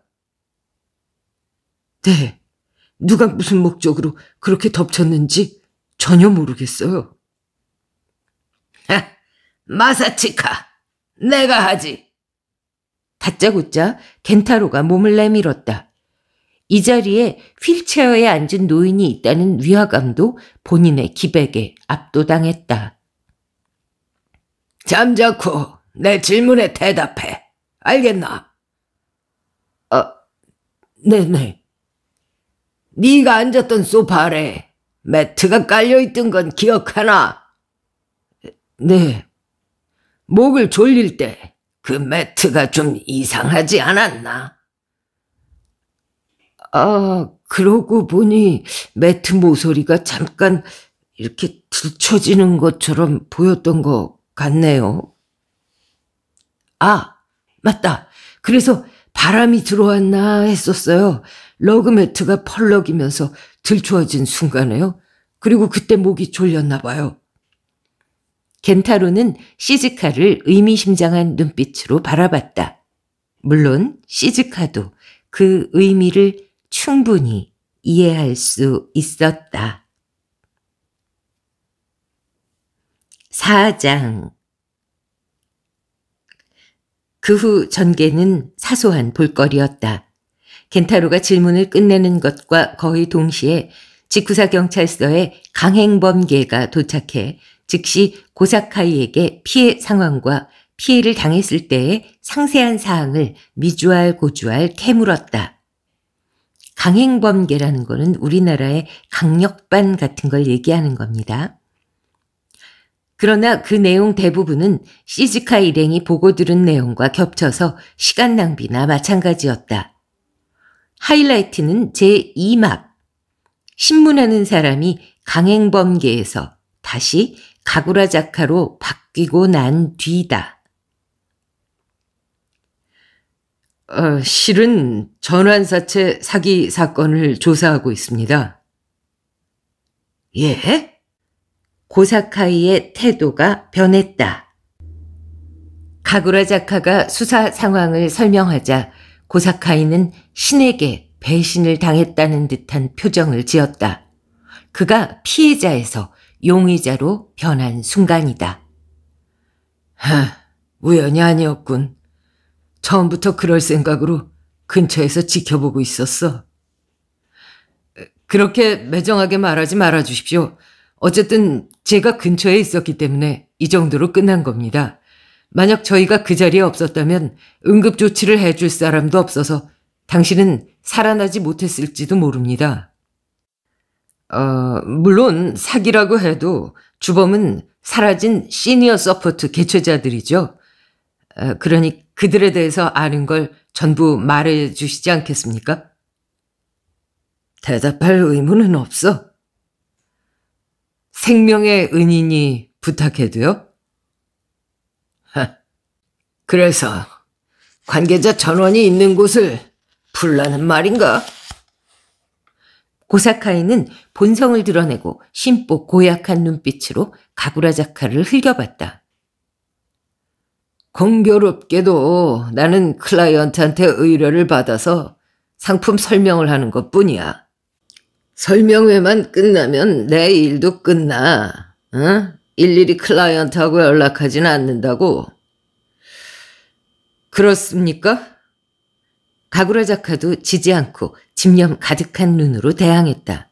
네. 누가 무슨 목적으로 그렇게 덮쳤는지 전혀 모르겠어요. 아, 마사치카, 내가 하지. 다짜고짜 겐타로가 몸을 내밀었다. 이 자리에 휠체어에 앉은 노인이 있다는 위화감도 본인의 기백에 압도당했다. 잠자코, 내 질문에 대답해. 알겠나? 어, 네네. 네가 앉았던 소파 아래 매트가 깔려있던 건 기억하나? 네, 목을 졸릴 때 그 매트가 좀 이상하지 않았나? 아, 그러고 보니 매트 모서리가 잠깐 이렇게 들쳐지는 것처럼 보였던 것 같네요. 아, 맞다. 그래서 바람이 들어왔나 했었어요. 러그매트가 펄럭이면서 들추진 순간에요. 그리고 그때 목이 졸렸나 봐요. 겐타로는 시즈카를 의미심장한 눈빛으로 바라봤다. 물론 시즈카도 그 의미를 충분히 이해할 수 있었다. 4장 그 후 전개는 사소한 볼거리였다. 겐타로가 질문을 끝내는 것과 거의 동시에 직쿠사 경찰서에 강행범계가 도착해 즉시 고사카이에게 피해 상황과 피해를 당했을 때의 상세한 사항을 미주알 고주알 캐물었다. 강행범계라는 거는 우리나라의 강력반 같은 걸 얘기하는 겁니다. 그러나 그 내용 대부분은 시즈카 일행이 보고 들은 내용과 겹쳐서 시간 낭비나 마찬가지였다. 하이라이트는 제2막 신문하는 사람이 강행범계에서 다시 가구라자카로 바뀌고 난 뒤다. 어, 실은 전환사채 사기 사건을 조사하고 있습니다. 예? 고사카이의 태도가 변했다. 가구라자카가 수사 상황을 설명하자 고사카이는 신에게 배신을 당했다는 듯한 표정을 지었다. 그가 피해자에서 용의자로 변한 순간이다. 하, 우연이 아니었군. 처음부터 그럴 생각으로 근처에서 지켜보고 있었어. 그렇게 매정하게 말하지 말아 주십시오. 어쨌든 제가 근처에 있었기 때문에 이 정도로 끝난 겁니다. 만약 저희가 그 자리에 없었다면 응급조치를 해줄 사람도 없어서 당신은 살아나지 못했을지도 모릅니다. 어, 물론 사기라고 해도 주범은 사라진 시니어 서포트 개최자들이죠. 어, 그러니 그들에 대해서 아는 걸 전부 말해 주시지 않겠습니까? 대답할 의무는 없어. 생명의 은인이 부탁해도요? 그래서 관계자 전원이 있는 곳을 불라는 말인가? 고사카이는 본성을 드러내고 심보 고약한 눈빛으로 가구라자카를 흘겨봤다. 공교롭게도 나는 클라이언트한테 의뢰를 받아서 상품 설명을 하는 것 뿐이야. 설명회만 끝나면 내 일도 끝나. 응? 일일이 클라이언트하고 연락하진 않는다고. 그렇습니까? 가구라 자카도 지지 않고 집념 가득한 눈으로 대항했다.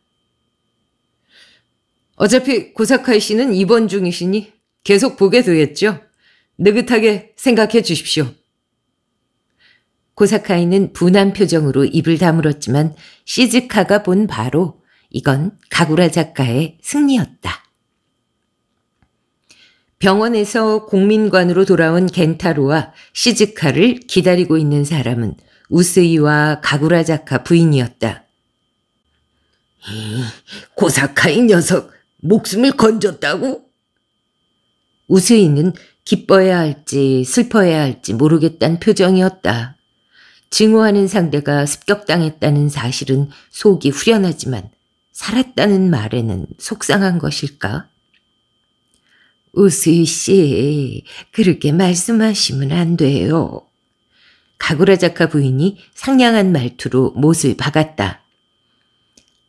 어차피 고사카이 씨는 입원 중이시니 계속 보게 되겠죠? 느긋하게 생각해 주십시오. 고사카이는 분한 표정으로 입을 다물었지만 시즈카가 본 바로 이건 가구라 작가의 승리였다. 병원에서 공민관으로 돌아온 겐타로와 시즈카를 기다리고 있는 사람은 우세이와 가구라자카 부인이었다. 이 음, 고사카이 녀석 목숨을 건졌다고? 우세이는 기뻐야 할지 슬퍼야 할지 모르겠다는 표정이었다. 증오하는 상대가 습격당했다는 사실은 속이 후련하지만 살았다는 말에는 속상한 것일까? 우수희 씨, 그렇게 말씀하시면 안 돼요. 가구라 작가 부인이 상냥한 말투로 못을 박았다.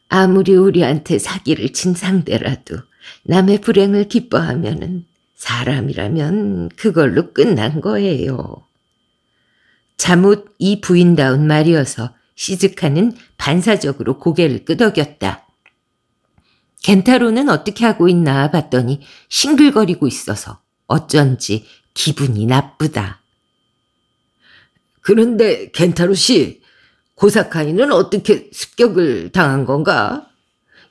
아무리 우리한테 사기를 친 상대라도 남의 불행을 기뻐하면은 사람이라면 그걸로 끝난 거예요. 잠옷 이 부인다운 말이어서 시즈카는 반사적으로 고개를 끄덕였다. 겐타로는 어떻게 하고 있나 봤더니 싱글거리고 있어서 어쩐지 기분이 나쁘다. 그런데 겐타로 씨, 고사카이는 어떻게 습격을 당한 건가?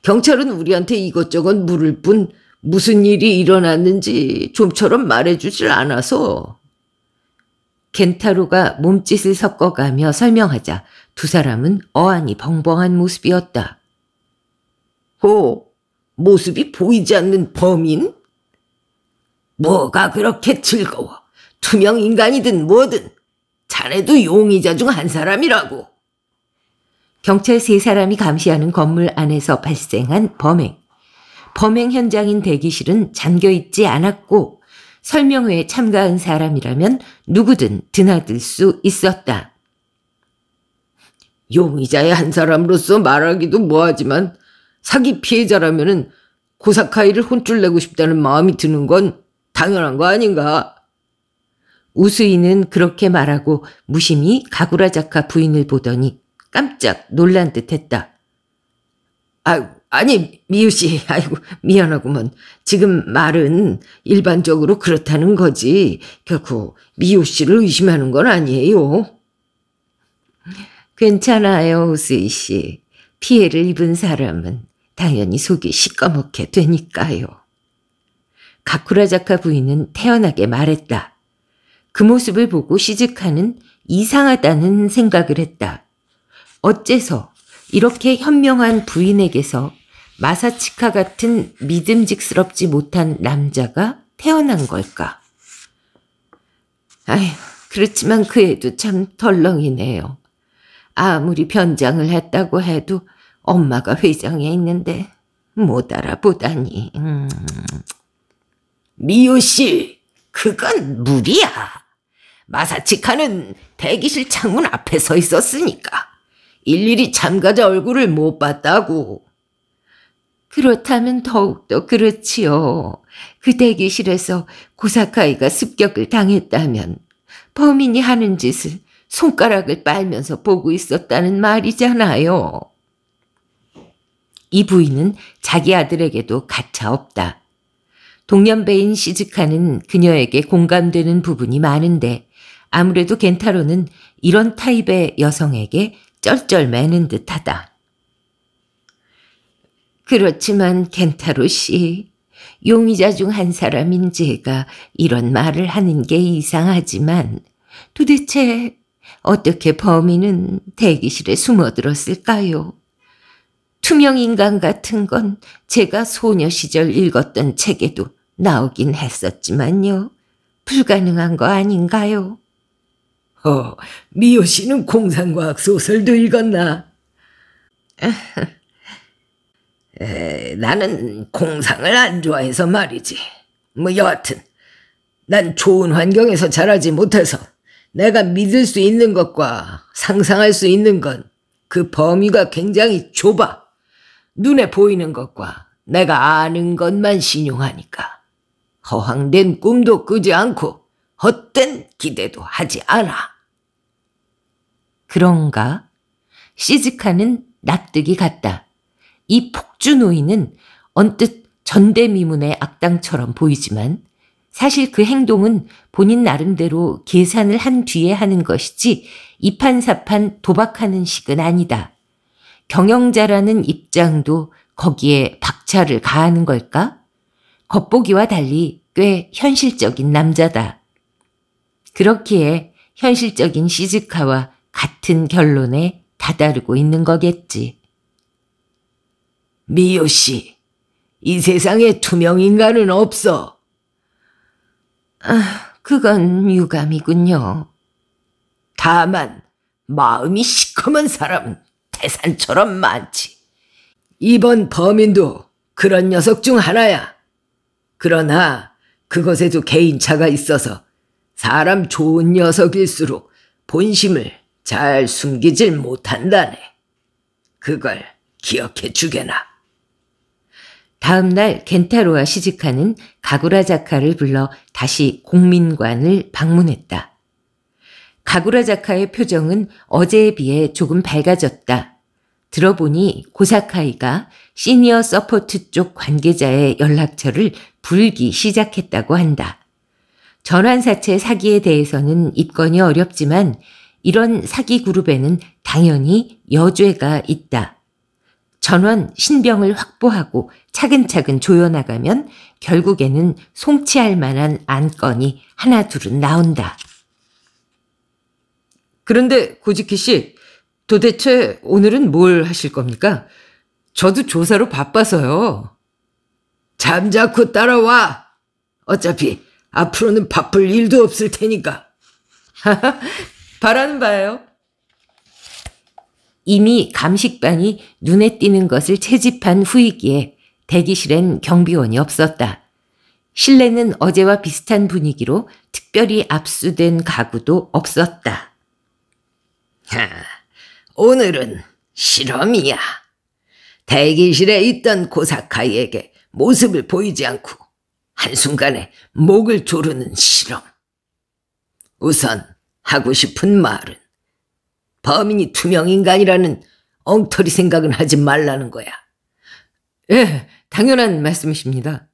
경찰은 우리한테 이것저것 물을 뿐 무슨 일이 일어났는지 좀처럼 말해주질 않아서. 겐타로가 몸짓을 섞어가며 설명하자 두 사람은 어안이 벙벙한 모습이었다. 호, 어? 모습이 보이지 않는 범인? 뭐가 그렇게 즐거워. 투명 인간이든 뭐든 자네도 용의자 중 한 사람이라고. 경찰 세 사람이 감시하는 건물 안에서 발생한 범행. 범행 현장인 대기실은 잠겨있지 않았고 설명회에 참가한 사람이라면 누구든 드나들 수 있었다. 용의자의 한 사람으로서 말하기도 뭐하지만 사기 피해자라면 은 고사카이를 혼쭐내고 싶다는 마음이 드는 건 당연한 거 아닌가. 우수인은 그렇게 말하고 무심히 가구라 작가 부인을 보더니 깜짝 놀란 듯 했다. 아 아니, 미우씨, 아이고, 미안하구먼. 지금 말은 일반적으로 그렇다는 거지. 결코 미우씨를 의심하는 건 아니에요. 괜찮아요, 우수이씨. 피해를 입은 사람은 당연히 속이 시꺼멓게 되니까요. 가쿠라자카 부인은 태연하게 말했다. 그 모습을 보고 시즈카는 이상하다는 생각을 했다. 어째서 이렇게 현명한 부인에게서 마사치카 같은 믿음직스럽지 못한 남자가 태어난 걸까? 아휴, 그렇지만 그 애도 참 덜렁이네요. 아무리 변장을 했다고 해도 엄마가 회장에 있는데 못 알아보다니. 음. 미요 씨! 그건 무리야. 마사치카는 대기실 창문 앞에 서 있었으니까 일일이 참가자 얼굴을 못 봤다고. 그렇다면 더욱더 그렇지요. 그 대기실에서 고사카이가 습격을 당했다면 범인이 하는 짓을 손가락을 빨면서 보고 있었다는 말이잖아요. 이 부인은 자기 아들에게도 가차 없다. 동년배인 시즈카는 그녀에게 공감되는 부분이 많은데 아무래도 겐타로는 이런 타입의 여성에게 쩔쩔매는 듯하다. 그렇지만 겐타로 씨, 용의자 중 한 사람인 제가 이런 말을 하는 게 이상하지만 도대체 어떻게 범인은 대기실에 숨어들었을까요? 투명인간 같은 건 제가 소녀 시절 읽었던 책에도 나오긴 했었지만요. 불가능한 거 아닌가요? 어, 미호 씨는 공상과학 소설도 읽었나? 에, 나는 공상을 안 좋아해서 말이지. 뭐 여하튼 난 좋은 환경에서 자라지 못해서 내가 믿을 수 있는 것과 상상할 수 있는 건 그 범위가 굉장히 좁아. 눈에 보이는 것과 내가 아는 것만 신용하니까. 허황된 꿈도 꾸지 않고 헛된 기대도 하지 않아. 그런가? 시즈카는 납득이 갔다. 이 폭주노인은 언뜻 전대미문의 악당처럼 보이지만 사실 그 행동은 본인 나름대로 계산을 한 뒤에 하는 것이지 이판사판 도박하는 식은 아니다. 경영자라는 입장도 거기에 박차를 가하는 걸까? 겉보기와 달리 꽤 현실적인 남자다. 그렇기에 현실적인 시즈카와 같은 결론에 다다르고 있는 거겠지. 미요 씨, 이 세상에 투명 인간은 없어. 아, 그건 유감이군요. 다만 마음이 시커먼 사람은 태산처럼 많지. 이번 범인도 그런 녀석 중 하나야. 그러나 그것에도 개인차가 있어서 사람 좋은 녀석일수록 본심을 잘 숨기질 못한다네. 그걸 기억해 주게나. 다음 날 겐타로와 시즈카는 가구라 자카를 불러 다시 공민관을 방문했다. 가구라 자카의 표정은 어제에 비해 조금 밝아졌다. 들어보니 고사카이가 시니어 서포트 쪽 관계자의 연락처를 불기 시작했다고 한다. 전환사채 사기에 대해서는 입건이 어렵지만 이런 사기 그룹에는 당연히 여죄가 있다. 전원 신병을 확보하고 차근차근 조여나가면 결국에는 송치할 만한 안건이 하나 둘은 나온다. 그런데 고지키 씨, 도대체 오늘은 뭘 하실 겁니까? 저도 조사로 바빠서요. 잠자코 따라와. 어차피 앞으로는 바쁠 일도 없을 테니까. 바라는 바예요. 이미 감식반이 눈에 띄는 것을 채집한 후이기에 대기실엔 경비원이 없었다. 실내는 어제와 비슷한 분위기로 특별히 압수된 가구도 없었다. 하, 오늘은 실험이야. 대기실에 있던 고사카이에게 모습을 보이지 않고 한순간에 목을 조르는 실험. 우선 하고 싶은 말은 범인이 투명인간이라는 엉터리 생각은 하지 말라는 거야. 예, 당연한 말씀이십니다.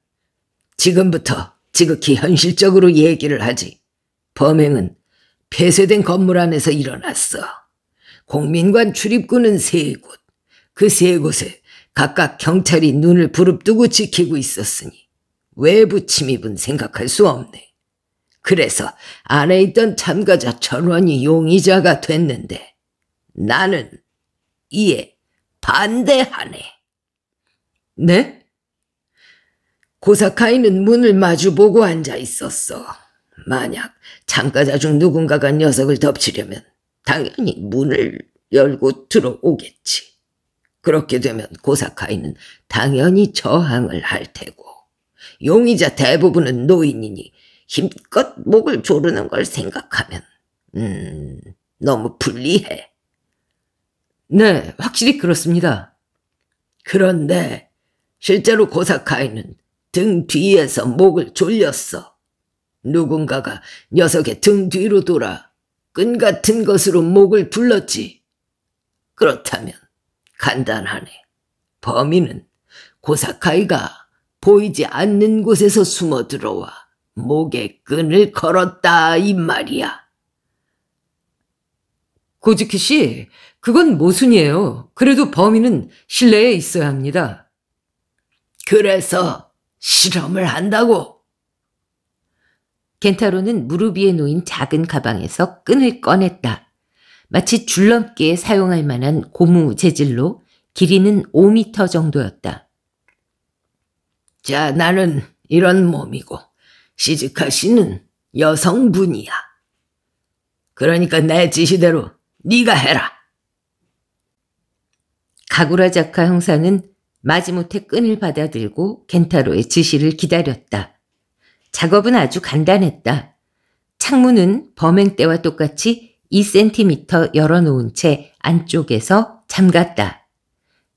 지금부터 지극히 현실적으로 얘기를 하지. 범행은 폐쇄된 건물 안에서 일어났어. 공민관 출입구는 세 곳. 그 세 곳에 각각 경찰이 눈을 부릅뜨고 지키고 있었으니 외부 침입은 생각할 수 없네. 그래서 안에 있던 참가자 전원이 용의자가 됐는데 나는 이에 반대하네. 네? 고사카이는 문을 마주보고 앉아 있었어. 만약 참가자 중 누군가가 녀석을 덮치려면 당연히 문을 열고 들어오겠지. 그렇게 되면 고사카이는 당연히 저항을 할 테고 용의자 대부분은 노인이니 힘껏 목을 조르는 걸 생각하면 음 너무 불리해. 네, 확실히 그렇습니다. 그런데 실제로 고사카이는 등 뒤에서 목을 졸렸어. 누군가가 녀석의 등 뒤로 돌아 끈 같은 것으로 목을 둘렀지. 그렇다면 간단하네. 범인은 고사카이가 보이지 않는 곳에서 숨어 들어와 목에 끈을 걸었다 이 말이야. 고즈키 씨, 그건 모순이에요. 그래도 범인은 실내에 있어야 합니다. 그래서 실험을 한다고. 겐타로는 무릎 위에 놓인 작은 가방에서 끈을 꺼냈다. 마치 줄넘기에 사용할 만한 고무 재질로 길이는 5미터 정도였다. 자, 나는 이런 몸이고 시즈카 씨는 여성분이야. 그러니까 내 지시대로 네가 해라. 가구라 자카 형사는 마지못해 끈을 받아들고 겐타로의 지시를 기다렸다. 작업은 아주 간단했다. 창문은 범행 때와 똑같이 2cm 열어놓은 채 안쪽에서 잠갔다.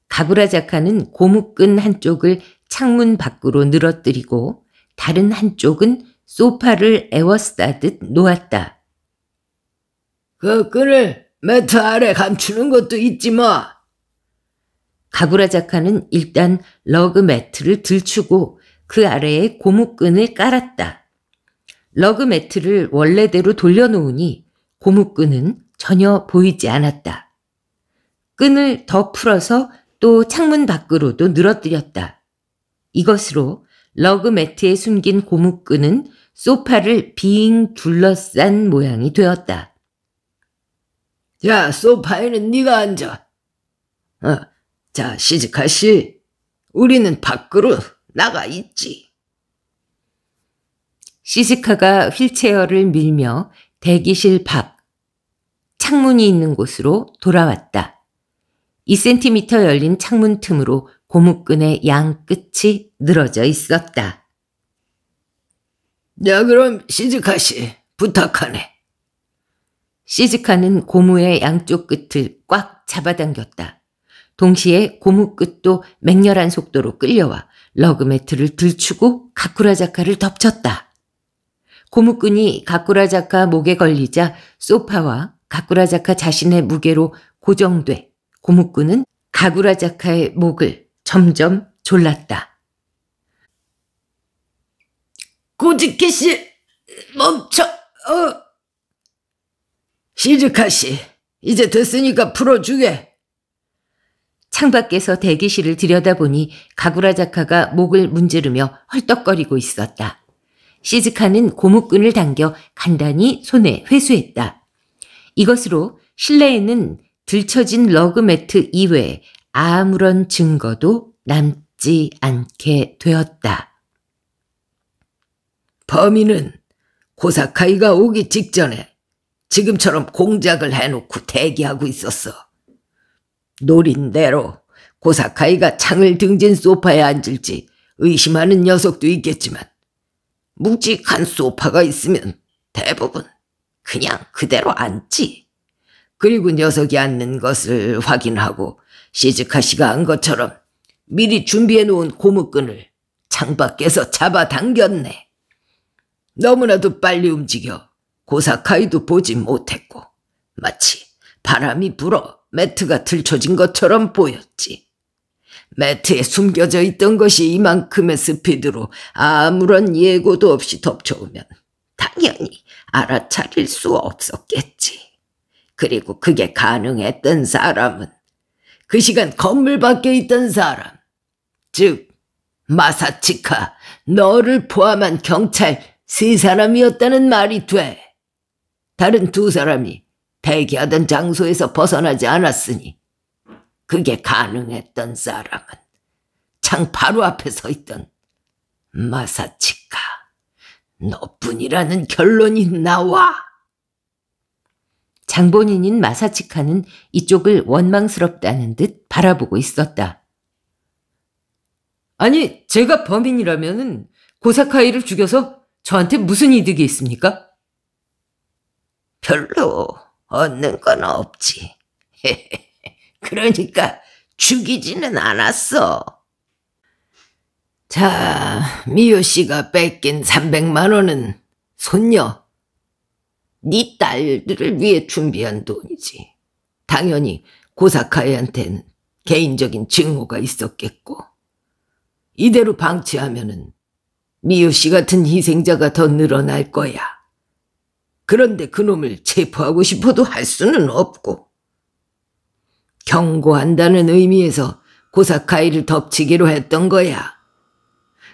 가구라자카는 고무끈 한쪽을 창문 밖으로 늘어뜨리고 다른 한쪽은 소파를 에워싸듯 놓았다. 그 끈을 매트 아래 감추는 것도 잊지 마. 가구라자카는 일단 러그 매트를 들추고 그 아래에 고무끈을 깔았다. 러그 매트를 원래대로 돌려놓으니 고무끈은 전혀 보이지 않았다. 끈을 더 풀어서 또 창문 밖으로도 늘어뜨렸다. 이것으로 러그 매트에 숨긴 고무끈은 소파를 빙 둘러싼 모양이 되었다. 야, 소파에는 네가 앉아. 어, 자, 시즈카 씨. 우리는 밖으로 나가 있지. 시즈카가 휠체어를 밀며 대기실 밖, 창문이 있는 곳으로 돌아왔다. 2cm 열린 창문 틈으로 고무끈의 양 끝이 늘어져 있었다. 야, 네, 그럼 시즈카 씨, 부탁하네. 시즈카는 고무의 양쪽 끝을 꽉 잡아당겼다. 동시에 고무 끝도 맹렬한 속도로 끌려와 러그매트를 들추고 가쿠라자카를 덮쳤다. 고무끈이 가꾸라자카 목에 걸리자 소파와 가꾸라자카 자신의 무게로 고정돼 고무끈은 가구라자카의 목을 점점 졸랐다. 고즈키 씨, 멈춰! 어. 시즈카 씨, 이제 됐으니까 풀어주게. 창밖에서 대기실을 들여다보니 가구라자카가 목을 문지르며 헐떡거리고 있었다. 시즈카는 고무끈을 당겨 간단히 손에 회수했다. 이것으로 실내에는 들쳐진 러그 매트 이외에 아무런 증거도 남지 않게 되었다. 범인은 고사카이가 오기 직전에 지금처럼 공작을 해놓고 대기하고 있었어. 노린 대로 고사카이가 창을 등진 소파에 앉을지 의심하는 녀석도 있겠지만 묵직한 소파가 있으면 대부분 그냥 그대로 앉지. 그리고 녀석이 앉는 것을 확인하고 시즈카 씨가 한 것처럼 미리 준비해 놓은 고무끈을 창밖에서 잡아당겼네. 너무나도 빨리 움직여 고사카이도 보지 못했고 마치 바람이 불어 매트가 들쳐진 것처럼 보였지. 매트에 숨겨져 있던 것이 이만큼의 스피드로 아무런 예고도 없이 덮쳐오면 당연히 알아차릴 수 없었겠지. 그리고 그게 가능했던 사람은 그 시간 건물 밖에 있던 사람, 즉 마사치카 너를 포함한 경찰 세 사람이었다는 말이 돼. 다른 두 사람이 대기하던 장소에서 벗어나지 않았으니 그게 가능했던 사람은 창 바로 앞에 서 있던 마사치카 너뿐이라는 결론이 나와. 장본인인 마사치카는 이쪽을 원망스럽다는 듯 바라보고 있었다. 아니, 제가 범인이라면 고사카이를 죽여서 저한테 무슨 이득이 있습니까? 별로 얻는 건 없지. 그러니까 죽이지는 않았어. 자, 미효 씨가 뺏긴 300만 원은 손녀, 네 딸들을 위해 준비한 돈이지. 당연히 고사카이한테는 개인적인 증오가 있었겠고 이대로 방치하면은 미유 씨 같은 희생자가 더 늘어날 거야. 그런데 그놈을 체포하고 싶어도 할 수는 없고 경고한다는 의미에서 고사카이를 덮치기로 했던 거야.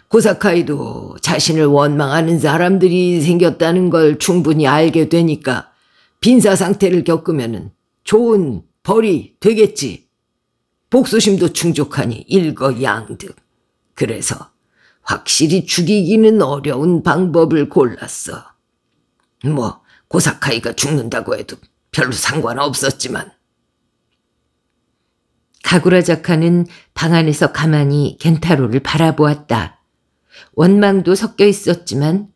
고사카이도 자신을 원망하는 사람들이 생겼다는 걸 충분히 알게 되니까 빈사 상태를 겪으면 좋은 벌이 되겠지. 복수심도 충족하니 일거양득. 그래서 확실히 죽이기는 어려운 방법을 골랐어. 뭐 고사카이가 죽는다고 해도 별로 상관없었지만 가구라 자카는 방 안에서 가만히 겐타로를 바라보았다. 원망도 섞여 있었지만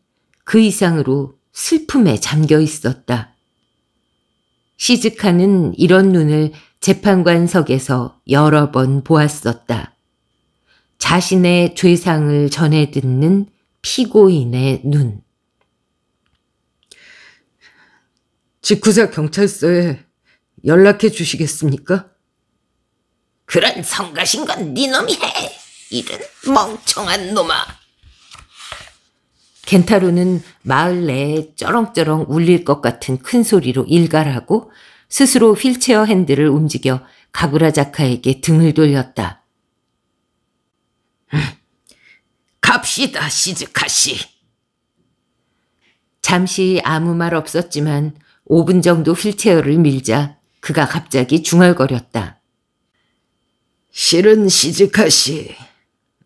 그 이상으로 슬픔에 잠겨 있었다. 시즈카는 이런 눈을 재판관석에서 여러 번 보았었다. 자신의 죄상을 전해 듣는 피고인의 눈. 직후사 경찰서에 연락해 주시겠습니까? 그런 성가신 건 니놈이 네 해. 이런 멍청한 놈아. 겐타로는 마을 내에 쩌렁쩌렁 울릴 것 같은 큰 소리로 일갈하고 스스로 휠체어 핸들을 움직여 가구라 자카에게 등을 돌렸다. 음, 갑시다, 시즈카 씨. 잠시 아무 말 없었지만 5분 정도 휠체어를 밀자 그가 갑자기 중얼거렸다. 실은 시즈카 씨,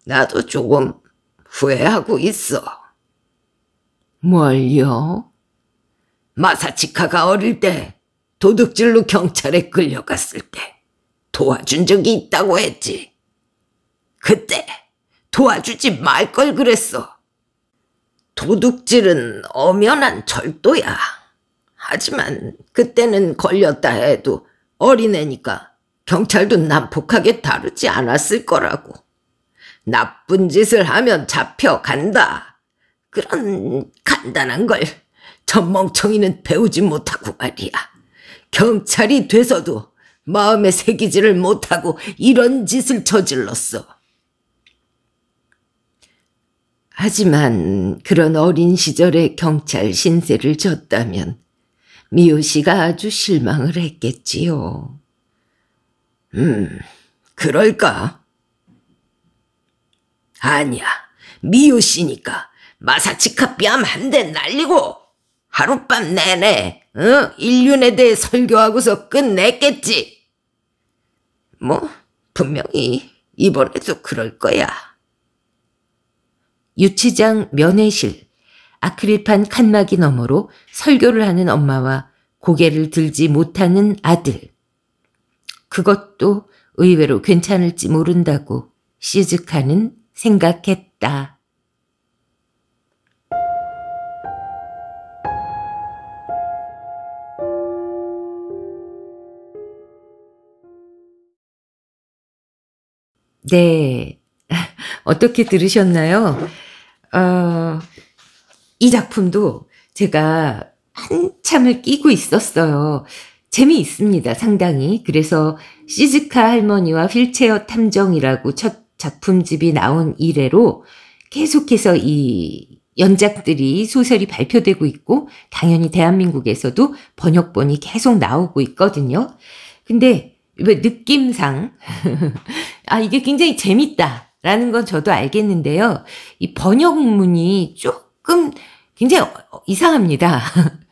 나도 조금 후회하고 있어. 뭘요? 마사치카가 어릴 때 도둑질로 경찰에 끌려갔을 때 도와준 적이 있다고 했지. 그때 도와주지 말 걸 그랬어. 도둑질은 엄연한 절도야. 하지만 그때는 걸렸다 해도 어린애니까 경찰도 난폭하게 다루지 않았을 거라고. 나쁜 짓을 하면 잡혀간다. 그런 간단한 걸 전멍청이는 배우지 못하고 말이야. 경찰이 돼서도 마음에 새기지를 못하고 이런 짓을 저질렀어. 하지만 그런 어린 시절에 경찰 신세를 졌다면 미호 씨가 아주 실망을 했겠지요. 음, 그럴까? 아니야, 미우씨니까 마사치카 뺨 한 대 날리고 하룻밤 내내 어? 인륜에 대해 설교하고서 끝냈겠지. 뭐 분명히 이번에도 그럴 거야. 유치장 면회실 아크릴판 칸막이 너머로 설교를 하는 엄마와 고개를 들지 못하는 아들. 그것도 의외로 괜찮을지 모른다고 시즈카는 생각했다. 네. 어떻게 들으셨나요? 어, 이 작품도 제가 한참을 끼고 있었어요. 재미있습니다. 상당히. 그래서 시즈카 할머니와 휠체어 탐정이라고 첫 작품집이 나온 이래로 계속해서 이 연작들이 소설이 발표되고 있고 당연히 대한민국에서도 번역본이 계속 나오고 있거든요. 근데 느낌상 아 이게 굉장히 재밌다라는 건 저도 알겠는데요. 이 번역문이 조금 굉장히 이상합니다.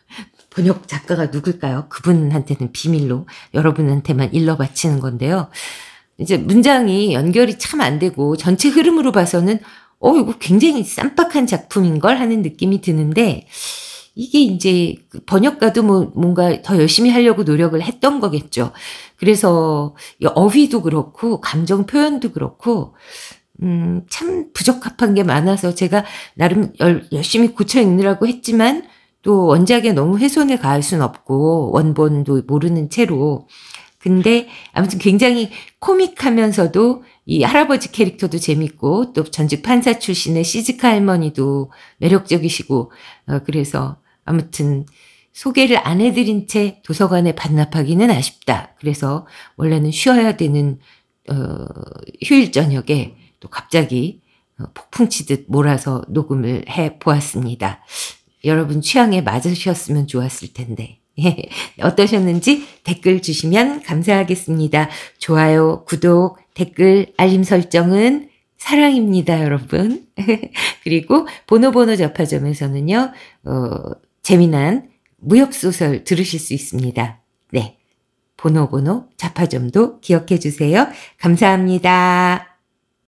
번역 작가가 누굴까요? 그분한테는 비밀로 여러분한테만 일러 바치는 건데요. 이제 문장이 연결이 참 안 되고 전체 흐름으로 봐서는 어, 이거 굉장히 쌈박한 작품인걸 하는 느낌이 드는데 이게 이제 그 번역가도 뭐 뭔가 더 열심히 하려고 노력을 했던 거겠죠. 그래서 어휘도 그렇고 감정 표현도 그렇고 음, 참 부적합한 게 많아서 제가 나름 열, 열심히 고쳐 읽느라고 했지만 또 원작에 너무 훼손을 가할 순 없고 원본도 모르는 채로 근데 아무튼 굉장히 코믹하면서도 이 할아버지 캐릭터도 재밌고 또 전직 판사 출신의 시즈카 할머니도 매력적이시고 어, 그래서 아무튼 소개를 안 해드린 채 도서관에 반납하기는 아쉽다. 그래서 원래는 쉬어야 되는 어, 휴일 저녁에 또 갑자기 어, 폭풍 치듯 몰아서 녹음을 해 보았습니다. 여러분 취향에 맞으셨으면 좋았을 텐데. 예, 어떠셨는지 댓글 주시면 감사하겠습니다. 좋아요, 구독, 댓글, 알림 설정은 사랑입니다, 여러분. 그리고 보노보노 접화점에서는요, 어, 재미난 무협소설 들으실 수 있습니다. 네. 보노보노 자파점도 기억해 주세요. 감사합니다.